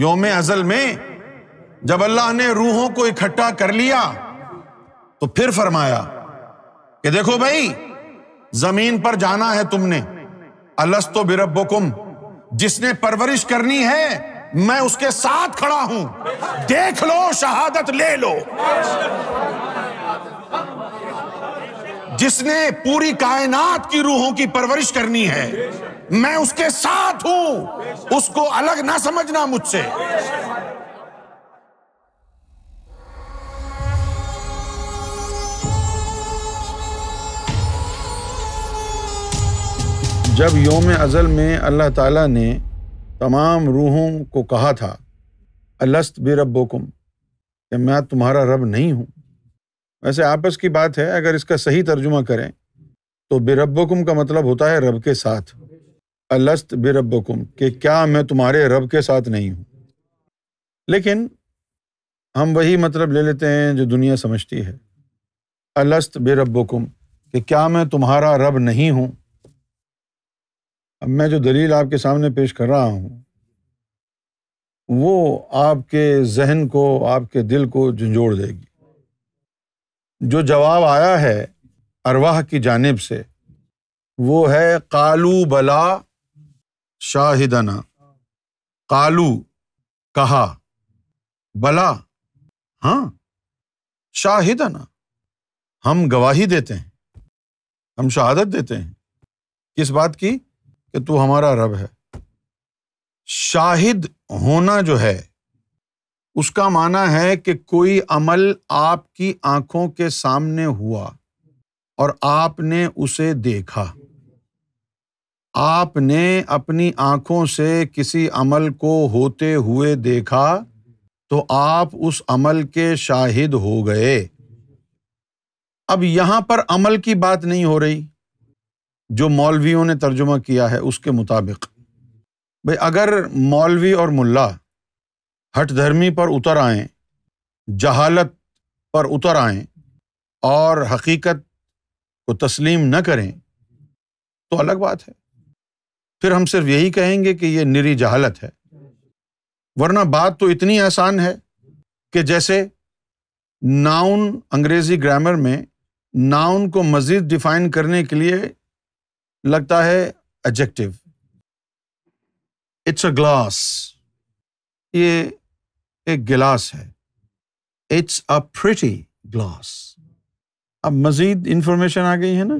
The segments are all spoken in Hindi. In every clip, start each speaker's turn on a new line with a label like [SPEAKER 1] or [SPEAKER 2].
[SPEAKER 1] योम अजल में जब अल्लाह ने रूहों को इकट्ठा कर लिया तो फिर फरमाया कि देखो भाई जमीन पर जाना है तुमने अलस अलस्तो बिरबुकुम जिसने परवरिश करनी है मैं उसके साथ खड़ा हूं देख लो शहादत ले लो जिसने पूरी कायनात की रूहों की परवरिश करनी है मैं उसके साथ हूं उसको अलग ना समझना मुझसे जब योम अज़ल में अल्लाह ताला ने तमाम रूहों को कहा था अलस्त बे रबोकुम कि मैं तुम्हारा रब नहीं हूं वैसे आपस की बात है अगर इसका सही तर्जुमा करें तो बेरबोकुम का मतलब होता है रब के साथ अलस्त बिरबकुम कि क्या मैं तुम्हारे रब के साथ नहीं हूँ लेकिन हम वही मतलब ले लेते हैं जो दुनिया समझती है अलस्त बिरबकुम कि क्या मैं तुम्हारा रब नहीं हूँ अब मैं जो दलील आपके सामने पेश कर रहा हूँ वो आपके जहन को आपके दिल को झुंझोड़ देगी जो जवाब आया है अरवाह की जानब से वो है कालू बला शाहिदना कालू कहा बला हाँ शाहिदना हम गवाही देते हैं हम शहादत देते हैं किस बात की कि तू हमारा रब है शाहिद होना जो है उसका माना है कि कोई अमल आपकी आंखों के सामने हुआ और आपने उसे देखा आपने अपनी आंखों से किसी अमल को होते हुए देखा तो आप उस अमल के शाहिद हो गए अब यहां पर अमल की बात नहीं हो रही जो मौलवियों ने तर्जुमा किया है उसके मुताबिक भाई अगर मौलवी और मुल्ला हट धर्मी पर उतर आए जहालत पर उतर आएं और हकीकत को तस्लीम न करें तो अलग बात है फिर हम सिर्फ यही कहेंगे कि ये निरी जहालत है वरना बात तो इतनी आसान है कि जैसे नाउन अंग्रेजी ग्रामर में नाउन को मज़ीद डिफाइन करने के लिए लगता है एडजेक्टिव इट्स अ ग्लास ये एक गिलास है इट्स अ प्रिटी ग्लास अब मज़ीद इंफॉर्मेशन आ गई है ना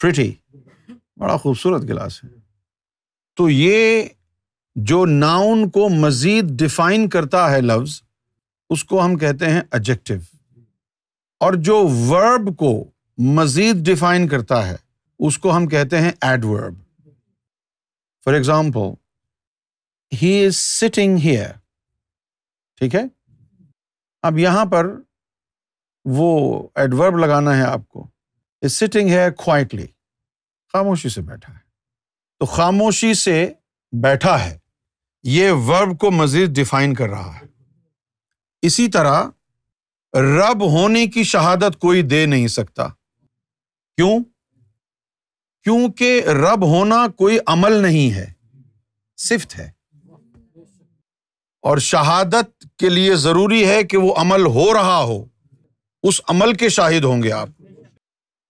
[SPEAKER 1] प्रिटी बड़ा खूबसूरत गिलास है तो ये जो नाउन को मज़ीद डिफाइन करता है लफ्ज़ उसको हम कहते हैं एडजेक्टिव और जो वर्ब को मज़ीद डिफाइन करता है उसको हम कहते हैं adverb for example he is sitting here ठीक है अब यहाँ पर वो एडवर्ब लगाना है आपको इज सिटिंग हेयर क्वाइटली खामोशी से बैठा है तो खामोशी से बैठा है ये वर्ब को मजीद डिफाइन कर रहा है इसी तरह रब होने की शहादत कोई दे नहीं सकता क्यों क्योंकि रब होना कोई अमल नहीं है सिफ्त है और शहादत के लिए जरूरी है कि वो अमल हो रहा हो उस अमल के शाहिद होंगे आप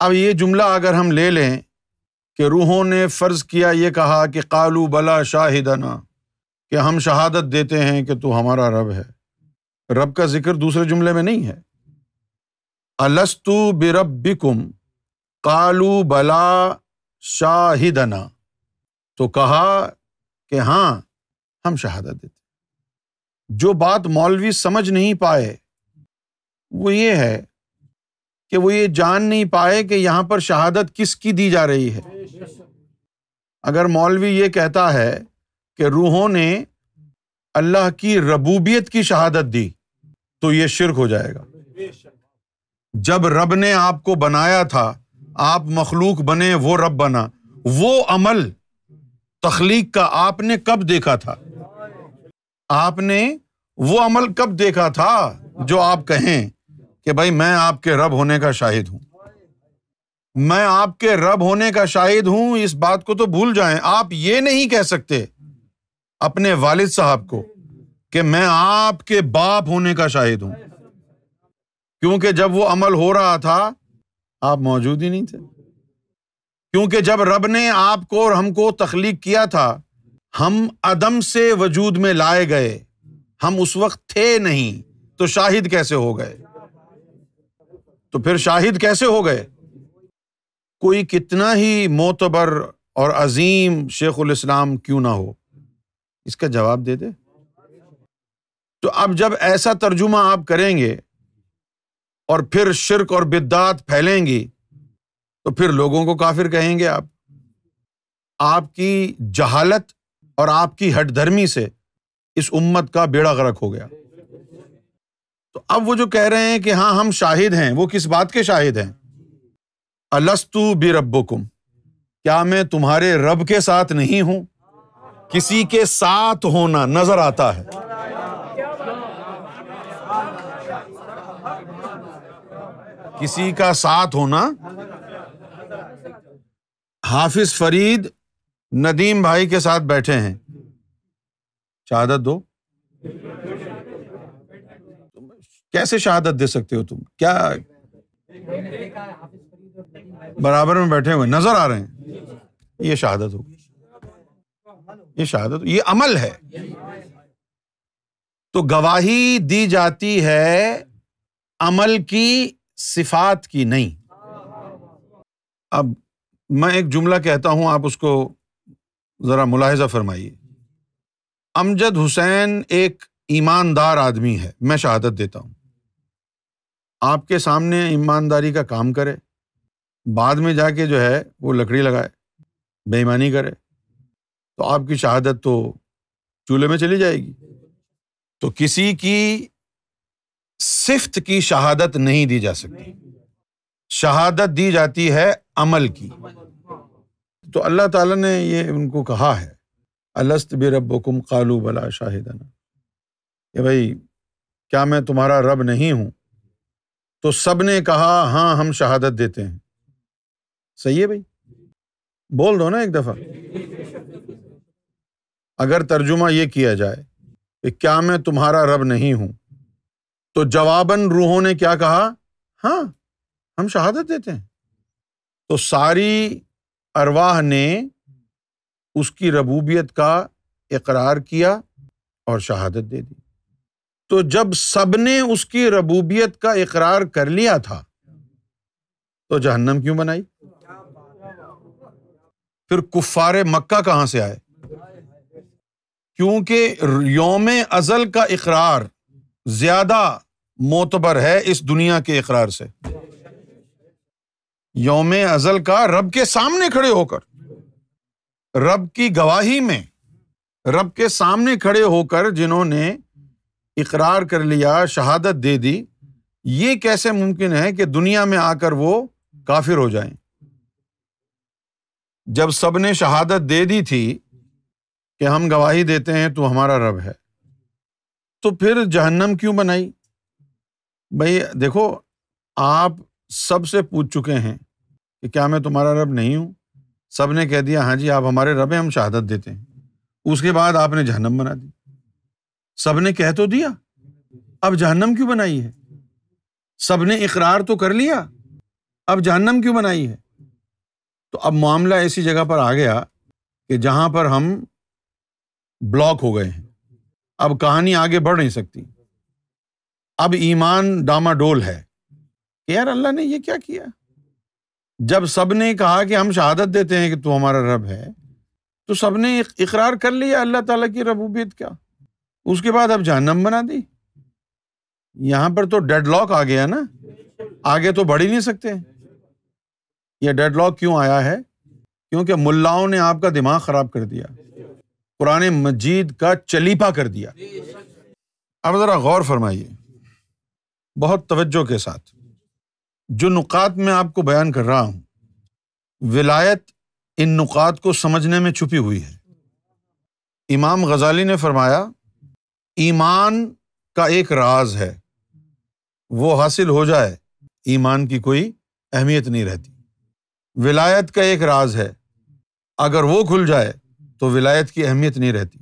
[SPEAKER 1] अब ये जुमला अगर हम ले लें कि रूहों ने फ़र्ज़ किया ये कहा कि कालू बला शाहिदना कि हम शहादत देते हैं कि तू हमारा रब है रब का जिक्र दूसरे जुमले में नहीं है अलस्तु बिरबिकुम कालू बला शाहिदना तो कहा कि हाँ हम शहादत देते जो बात मौलवी समझ नहीं पाए वो ये है कि वो ये जान नहीं पाए कि यहाँ पर शहादत किसकी दी जा रही है अगर मौलवी ये कहता है कि रूहों ने अल्लाह की रबूबियत की शहादत दी तो ये शिरक हो जाएगा जब रब ने आपको बनाया था आप मखलूक बने वो रब बना वो अमल तख्लीक का आपने कब देखा था आपने वो अमल कब देखा था जो आप कहें कि भाई मैं आपके रब होने का शाहिद हूं मैं आपके रब होने का शाहिद हूं इस बात को तो भूल जाएं आप ये नहीं कह सकते अपने वालिद साहब को कि मैं आपके बाप होने का शाहिद हूं क्योंकि जब वो अमल हो रहा था आप मौजूद ही नहीं थे क्योंकि जब रब ने आपको और हमको तख्लीक किया था हम अदम से वजूद में लाए गए हम उस वक्त थे नहीं तो शाहिद कैसे हो गए तो फिर शाहिद कैसे हो गए कोई कितना ही मोतबर और अजीम शेखुल इस्लाम क्यों ना हो इसका जवाब दे दे तो अब जब ऐसा तर्जुमा आप करेंगे और फिर शिरक और बिद्दात फैलेंगी तो फिर लोगों को काफिर कहेंगे आप आपकी जहालत और आपकी हट धर्मी से इस उम्मत का बेड़ा गर्क हो गया तो अब वो जो कह रहे हैं कि हाँ हम शाहिद हैं वो किस बात के शाहिद हैं अलस्तु बि रब्बुकुम क्या मैं तुम्हारे रब के साथ नहीं हूं किसी के साथ होना नजर आता है किसी का साथ होना हाफिज फरीद नदीम भाई के साथ बैठे हैं शहादत दो कैसे शहादत दे सकते हो तुम क्या बराबर में बैठे हुए नजर आ रहे हैं ये शहादत होगी ये शहादत ये अमल है तो गवाही दी जाती है अमल की सिफात की नहीं अब मैं एक जुमला कहता हूं आप उसको जरा मुलाहजा फरमाइए अमजद हुसैन एक ईमानदार आदमी है मैं शहादत देता हूं आपके सामने ईमानदारी का काम करे बाद में जाके जो है वो लकड़ी लगाए बेईमानी करे तो आपकी शहादत तो चूल्हे में चली जाएगी तो किसी की सिफ्त की शहादत नहीं दी जा सकती शहादत दी जाती है अमल की तो अल्लाह ताला ने ये उनको कहा है अलस्त बे रबुम कालू बला शाहिदना भाई क्या मैं तुम्हारा रब नहीं हूं तो सब ने कहा हाँ हम शहादत देते हैं सही है भाई बोल दो ना एक दफा अगर तर्जुमा ये किया जाए कि क्या मैं तुम्हारा रब नहीं हूं तो जवाबन रूहों ने क्या कहा हाँ हम शहादत देते हैं तो सारी अरवाह ने उसकी रबूबियत का इकरार किया और शहादत दे दी तो जब सबने उसकी रबूबियत का इकरार कर लिया था तो जहन्नम क्यों बनाई फिर कुफार मक्का कहां से आए क्योंकि योम अजल का इकरार ज्यादा मोतबर है इस दुनिया के इकरार से योम अजल का रब के सामने खड़े होकर रब की गवाही में रब के सामने खड़े होकर जिन्होंने इकरार कर लिया शहादत दे दी ये कैसे मुमकिन है कि दुनिया में आकर वो काफिर हो जाए जब सब ने शहादत दे दी थी कि हम गवाही देते हैं तो हमारा रब है तो फिर जहन्नम क्यों बनाई भाई देखो आप सब से पूछ चुके हैं कि क्या मैं तुम्हारा रब नहीं हूं सब ने कह दिया हाँ जी आप हमारे रब हैं हम शहादत देते हैं उसके बाद आपने जहन्नम बना दी सबने कह तो दिया अब जहन्नम क्यों बनाई है सबने इकरार तो कर लिया अब जहन्नम क्यों बनाई है तो अब मामला ऐसी जगह पर आ गया कि जहां पर हम ब्लॉक हो गए हैं अब कहानी आगे बढ़ नहीं सकती अब ईमान डामाडोल है यार अल्लाह ने ये क्या किया जब सब ने कहा कि हम शहादत देते हैं कि तू हमारा रब है तो सब ने इकरार कर लिया अल्लाह ताला की रबूबियत का उसके बाद अब जहन्नम बना दी यहां पर तो डेड लॉक आ गया ना आगे तो बढ़ ही नहीं सकते यह डेड लॉक क्यों आया है क्योंकि मुल्लाओं ने आपका दिमाग खराब कर दिया पुराने मजीद का चलीपा कर दिया अब ज़रा गौर फरमाइए बहुत तवज्जो के साथ जो नुकात में आपको बयान कर रहा हूं विलायत इन नुकात को समझने में छुपी हुई है इमाम गजाली ने फरमाया ईमान का एक राज है वो हासिल हो जाए ईमान की कोई अहमियत नहीं रहती विलायत का एक राज है अगर वो खुल जाए तो विलायत की अहमियत नहीं रहती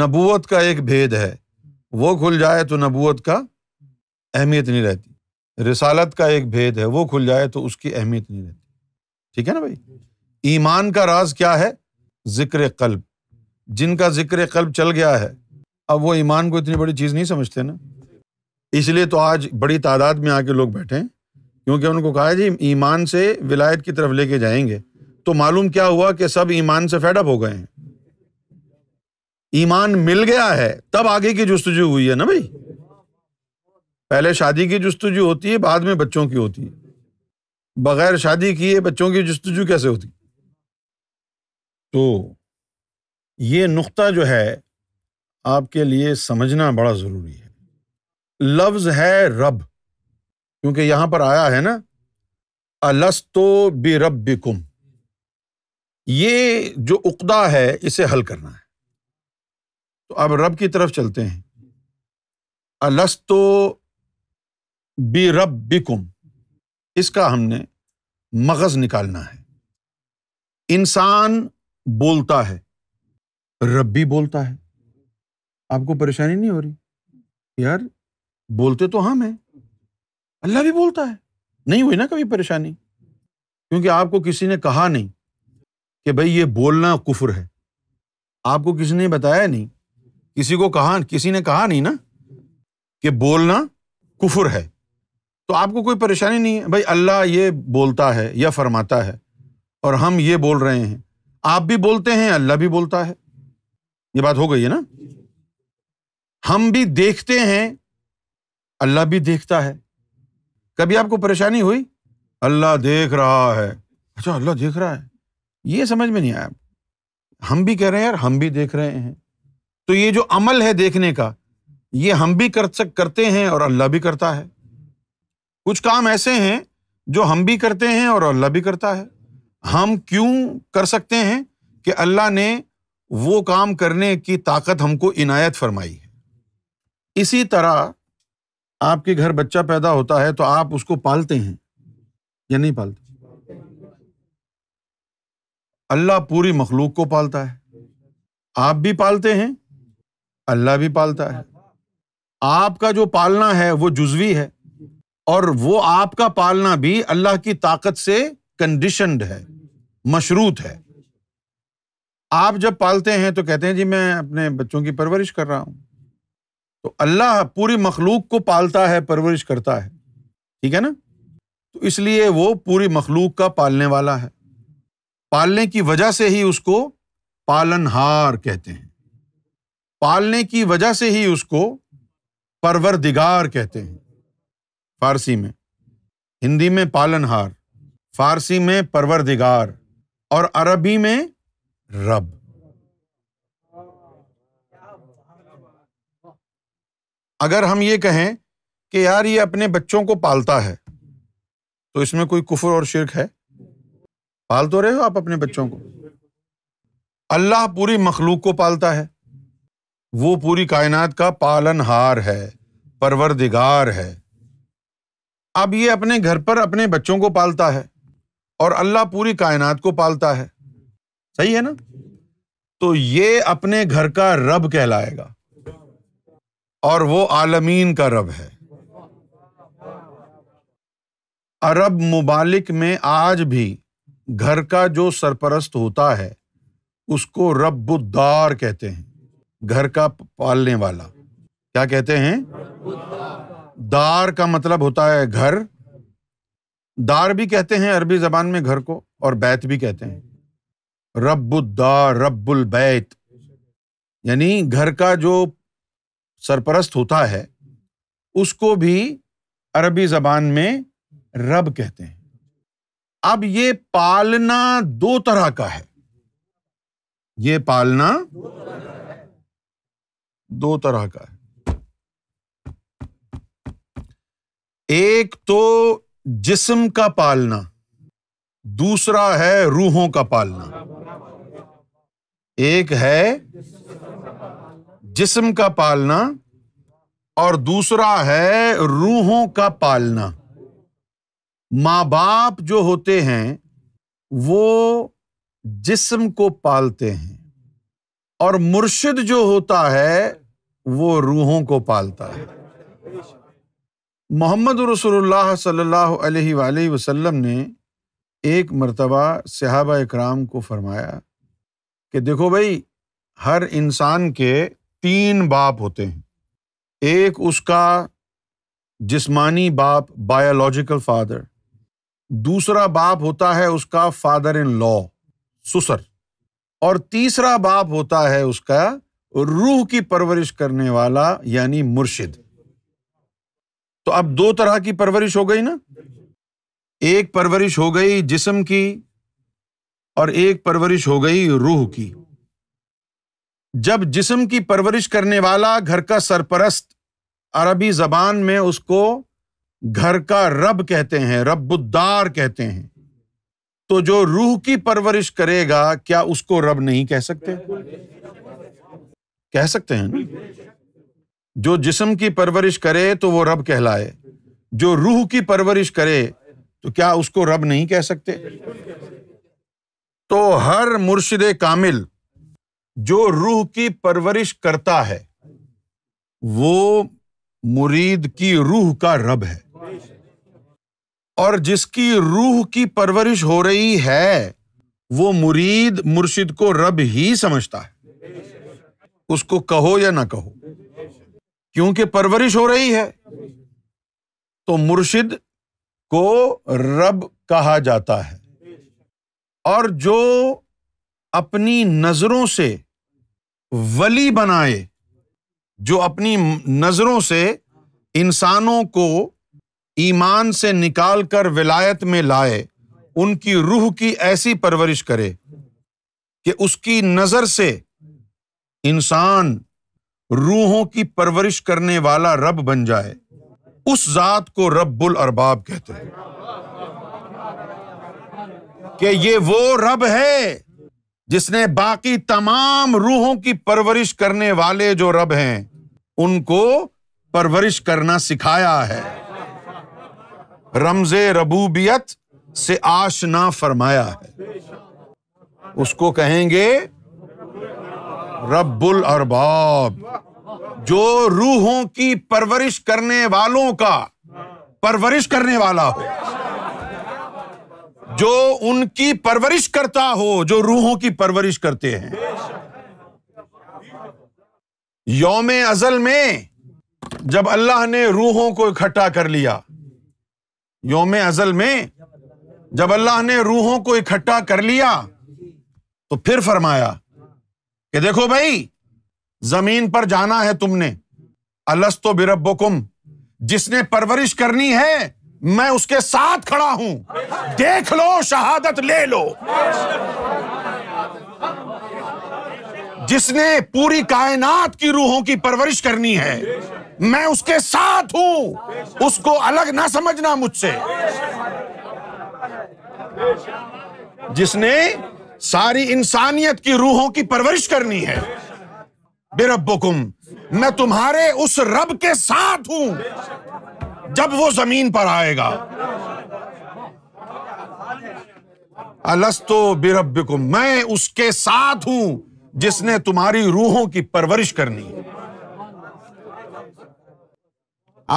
[SPEAKER 1] नबूत का एक भेद है वो खुल जाए तो नबूत का अहमियत नहीं रहती रिसालत का एक भेद है वो खुल जाए तो उसकी अहमियत नहीं रहती ठीक है ना भाई ईमान का राज क्या है जिक्र कल्ब जिनका जिक्र कल्ब चल गया है अब वो ईमान को इतनी बड़ी चीज़ नहीं समझते ना इसलिए तो आज बड़ी तादाद में आके लोग बैठे हैं क्योंकि उनको कहा है जी ईमान से विलायत की तरफ लेके जाएंगे तो मालूम क्या हुआ कि सब ईमान से फेडअप हो गए हैं ईमान मिल गया है तब आगे की जस्तजू हुई है ना भाई पहले शादी की जस्तजू होती है बाद में बच्चों की होती है बगैर शादी किए बच्चों की जस्तजू कैसे होती तो ये नुकता जो है आपके लिए समझना बड़ा ज़रूरी है लफ्ज़ है रब क्योंकि यहाँ पर आया है ना अलस्तो बे रब कुम ये जो उकदा है इसे हल करना है तो अब रब की तरफ चलते हैं अलस्तो बे रब कुम इसका हमने मगज़ निकालना है इंसान बोलता है रब भी बोलता है आपको परेशानी नहीं हो रही यार बोलते तो हम हैं अल्लाह भी बोलता है नहीं हुई ना कभी परेशानी क्योंकि आपको किसी ने कहा नहीं कि भाई ये बोलना कुफर है आपको किसी ने बताया नहीं किसी को कहा किसी ने कहा नहीं ना कि बोलना कुफर है तो आपको कोई परेशानी नहीं है भाई अल्लाह ये बोलता है या फरमाता है और हम ये बोल रहे हैं आप भी बोलते हैं अल्लाह भी बोलता है ये बात हो गई है ना हम भी देखते हैं अल्लाह भी देखता है कभी आपको परेशानी हुई अल्लाह देख रहा है अच्छा अल्लाह देख रहा है ये समझ में नहीं आया हम भी कह रहे हैं यार हम भी देख रहे हैं तो ये जो अमल है देखने का ये हम भी कर सक करते हैं और अल्लाह भी करता है कुछ काम ऐसे हैं जो हम भी करते हैं और अल्लाह भी करता है हम क्यों कर सकते हैं कि अल्लाह ने वो काम करने की ताकत हमको इनायत फरमाई इसी तरह आपके घर बच्चा पैदा होता है तो आप उसको पालते हैं या नहीं पालते अल्लाह पूरी मखलूक को पालता है आप भी पालते हैं अल्लाह भी पालता है आपका जो पालना है वो जुजवी है और वो आपका पालना भी अल्लाह की ताकत से कंडीशनड है मशरूत है आप जब पालते हैं तो कहते हैं जी मैं अपने बच्चों की परवरिश कर रहा हूं तो अल्लाह पूरी मखलूक को पालता है परवरिश करता है ठीक है ना तो इसलिए वो पूरी मखलूक का पालने वाला है पालने की वजह से ही उसको पालनहार कहते हैं पालने की वजह से ही उसको परवरदिगार कहते हैं फारसी में हिंदी में पालनहार फारसी में परवरदिगार और अरबी में रब अगर हम ये कहें कि यार ये अपने बच्चों को पालता है तो इसमें कोई कुफर और शिरक है पाल तो रहे हो आप अपने बच्चों को अल्लाह पूरी मखलूक को पालता है वो पूरी कायनात का पालनहार है परवरदिगार है अब ये अपने घर पर अपने बच्चों को पालता है और अल्लाह पूरी कायनात को पालता है सही है ना तो ये अपने घर का रब कहलाएगा और वो आलमीन का रब है अरब ममालिक में आज भी घर का जो सरपरस्त होता है उसको रब्बुद्दार कहते हैं घर का पालने वाला क्या कहते हैं दार का मतलब होता है घर दार भी कहते हैं अरबी जबान में घर को और बैत भी कहते हैं रब्बुद्दार रबुल बैत यानी घर का जो सरपरस्त होता है उसको भी अरबी जबान में रब कहते हैं अब ये पालना दो तरह का है ये पालना दो तरह का है एक तो जिस्म का पालना दूसरा है रूहों का पालना एक है जिस्म का पालना और दूसरा है रूहों का पालना माँ बाप जो होते हैं वो जिस्म को पालते हैं और मुर्शिद जो होता है वो रूहों को पालता है मोहम्मद रसोल्ला सल्लल्लाहु अलैहि वसल्लम ने एक मरतबा सहाबा इकराम को फरमाया कि देखो भाई हर इंसान के तीन बाप होते हैं एक उसका जिस्मानी बाप बायोलॉजिकल फादर दूसरा बाप होता है उसका फादर इन लॉ सुसर और तीसरा बाप होता है उसका रूह की परवरिश करने वाला यानी मुर्शिद तो अब दो तरह की परवरिश हो गई ना एक परवरिश हो गई जिस्म की और एक परवरिश हो गई रूह की जब जिस्म की परवरिश करने वाला घर का सरपरस्त अरबी जबान में उसको घर का रब कहते हैं रबुद्दार कहते हैं तो जो रूह की परवरिश करेगा क्या उसको रब नहीं कह सकते कह सकते हैं ना जो जिस्म की परवरिश करे तो वो रब कहलाए जो रूह की परवरिश करे तो क्या उसको रब नहीं कह सकते तो हर मुर्शिद कामिल जो रूह की परवरिश करता है वो मुरीद की रूह का रब है और जिसकी रूह की परवरिश हो रही है वो मुरीद मुर्शिद को रब ही समझता है उसको कहो या ना कहो क्योंकि परवरिश हो रही है तो मुर्शिद को रब कहा जाता है और जो अपनी नजरों से वली बनाए जो अपनी नज़रों से इंसानों को ईमान से निकाल कर विलायत में लाए उनकी रूह की ऐसी परवरिश करे कि उसकी नज़र से इंसान रूहों की परवरिश करने वाला रब बन जाए उस जात को रब्बुल अरबाब कहते हैं कि ये वो रब है जिसने बाकी तमाम रूहों की परवरिश करने वाले जो रब हैं उनको परवरिश करना सिखाया है रमजे रबूबियत से आशना फरमाया है उसको कहेंगे रब्बुल अरबाब जो रूहों की परवरिश करने वालों का परवरिश करने वाला हो जो उनकी परवरिश करता हो जो रूहों की परवरिश करते हैं योम अजल में जब अल्लाह ने रूहों को इकट्ठा कर लिया योम अजल में जब अल्लाह ने रूहों को इकट्ठा कर लिया तो फिर फरमाया कि देखो भाई जमीन पर जाना है तुमने अलस्तो बिरब्बो जिसने परवरिश करनी है मैं उसके साथ खड़ा हूं देख लो शहादत ले लो जिसने पूरी कायनात की रूहों की परवरिश करनी है मैं उसके साथ हूं उसको अलग ना समझना मुझसे जिसने सारी इंसानियत की रूहों की परवरिश करनी है बेरबुकुम मैं तुम्हारे उस रब के साथ हूं जब वो जमीन पर आएगा अलस्तो बिरब को मैं उसके साथ हूं जिसने तुम्हारी रूहों की परवरिश करनी है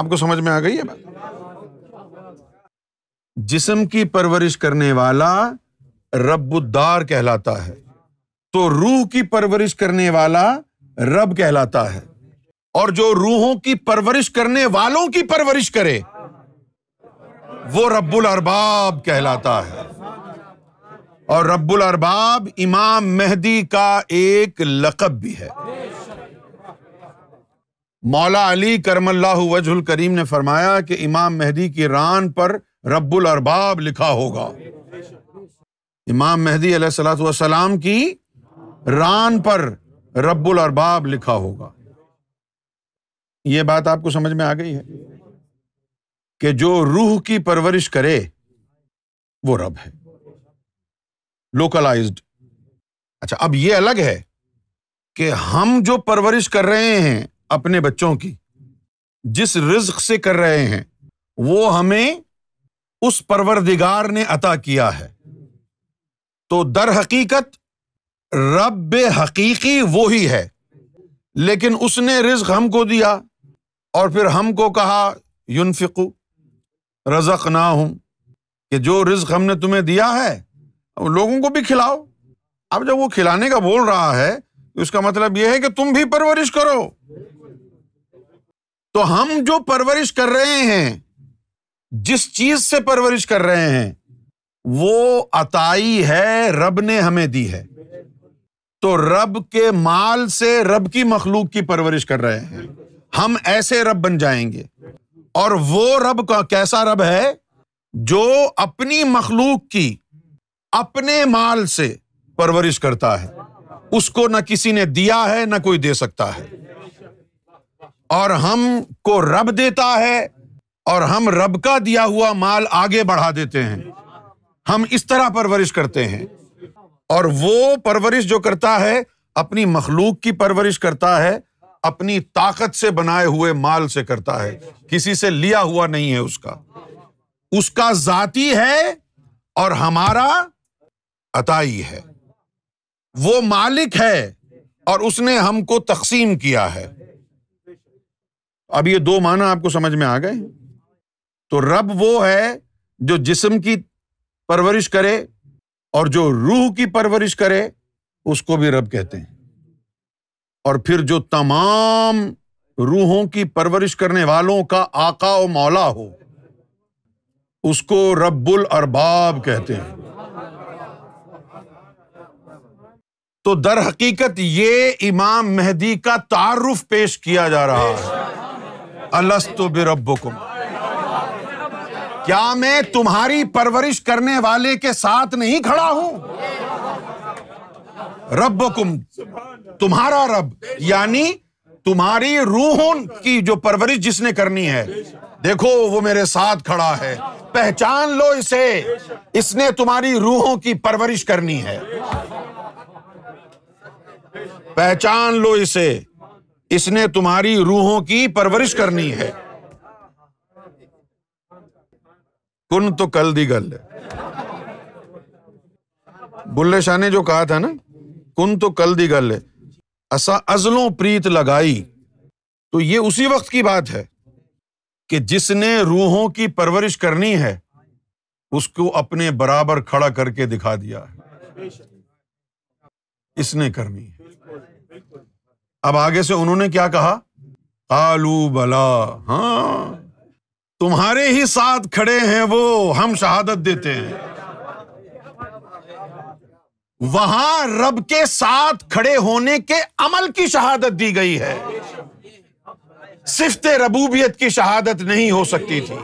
[SPEAKER 1] आपको समझ में आ गई है जिसम की परवरिश करने वाला रबुद्दार कहलाता है तो रूह की परवरिश करने वाला रब कहलाता है और जो रूहों की परवरिश करने वालों की परवरिश करे वो रब्बुल अरबाब कहलाता है और रब्बुल अरबाब इमाम मेहदी का एक लकब भी है मौला अली करमल्लाह वजहुल करीम ने फरमाया कि इमाम मेहदी की रान पर रब्बुल अरबाब लिखा होगा इमाम मेहदी सलाम की रान पर रब्बुल अरबाब लिखा होगा ये बात आपको समझ में आ गई है कि जो रूह की परवरिश करे वो रब है लोकलाइज अच्छा अब ये अलग है कि हम जो परवरिश कर रहे हैं अपने बच्चों की जिस रिज्क से कर रहे हैं वो हमें उस परवरदिगार ने अता किया है तो दर हकीकत रब हकीकी वो ही है लेकिन उसने रिज्क हमको दिया और फिर हमको कहा युनफिकु रजक ना हूँ कि जो रिज्क हमने तुम्हें दिया है अब लोगों को भी खिलाओ अब जब वो खिलाने का बोल रहा है तो इसका मतलब यह है कि तुम भी परवरिश करो तो हम जो परवरिश कर रहे हैं जिस चीज से परवरिश कर रहे हैं वो अताई है रब ने हमें दी है तो रब के माल से रब की मखलूक की परवरिश कर रहे हैं हम ऐसे रब बन जाएंगे और वो रब का कैसा रब है जो अपनी मखलूक की अपने माल से परवरिश करता है उसको ना किसी ने दिया है ना कोई दे सकता है और हम को रब देता है और हम रब का दिया हुआ माल आगे बढ़ा देते हैं हम इस तरह परवरिश करते हैं और वो परवरिश जो करता है अपनी मखलूक की परवरिश करता है अपनी ताकत से बनाए हुए माल से करता है किसी से लिया हुआ नहीं है उसका उसका जाति है और हमारा अताई है वो मालिक है और उसने हमको तकसीम किया है अब ये दो माना आपको समझ में आ गए तो रब वो है जो जिस्म की परवरिश करे और जो रूह की परवरिश करे उसको भी रब कहते हैं और फिर जो तमाम रूहों की परवरिश करने वालों का आका और मौला हो उसको रब्बुल अरबाब कहते हैं तो दर हकीकत ये इमाम मेहदी का तारुफ पेश किया जा रहा है अलस्तु बिरब्बुकुम क्या मैं तुम्हारी परवरिश करने वाले के साथ नहीं खड़ा हूं रब्बकुम तुम्हारा रब यानी तुम्हारी रूहों की जो परवरिश जिसने करनी है देखो वो मेरे साथ खड़ा है पहचान लो इसे इसने तुम्हारी रूहों की परवरिश करनी है पहचान लो इसे इसने तुम्हारी रूहों की परवरिश करनी है कुन तो कल दी गल बुल्ले शाह ने जो कहा था ना कुन तो कल दी गल असा अजलों प्रीत लगाई तो ये उसी वक्त की बात है कि जिसने रूहों की परवरिश करनी है उसको अपने बराबर खड़ा करके दिखा दिया है इसने करनी है अब आगे से उन्होंने क्या कहा आलू बला हाँ तुम्हारे ही साथ खड़े हैं वो हम शहादत देते हैं वहां रब के साथ खड़े होने के अमल की शहादत दी गई है सिफत रबूबियत की शहादत नहीं हो सकती थी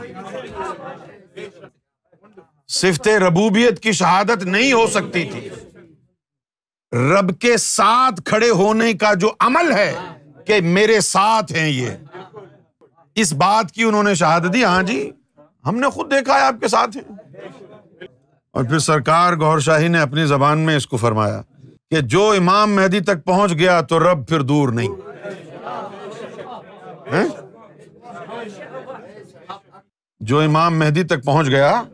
[SPEAKER 1] सिफत रबूबियत की शहादत नहीं हो सकती थी रब के साथ खड़े होने का जो अमल है कि मेरे साथ हैं ये इस बात की उन्होंने शहादत दी हाँ जी हमने खुद देखा है आपके साथ हैं और फिर सरकार गौरशाही ने अपनी जबान में इसको फरमाया कि जो इमाम मेहदी तक पहुंच गया तो रब फिर दूर नहीं है? जो इमाम मेहदी तक पहुंच गया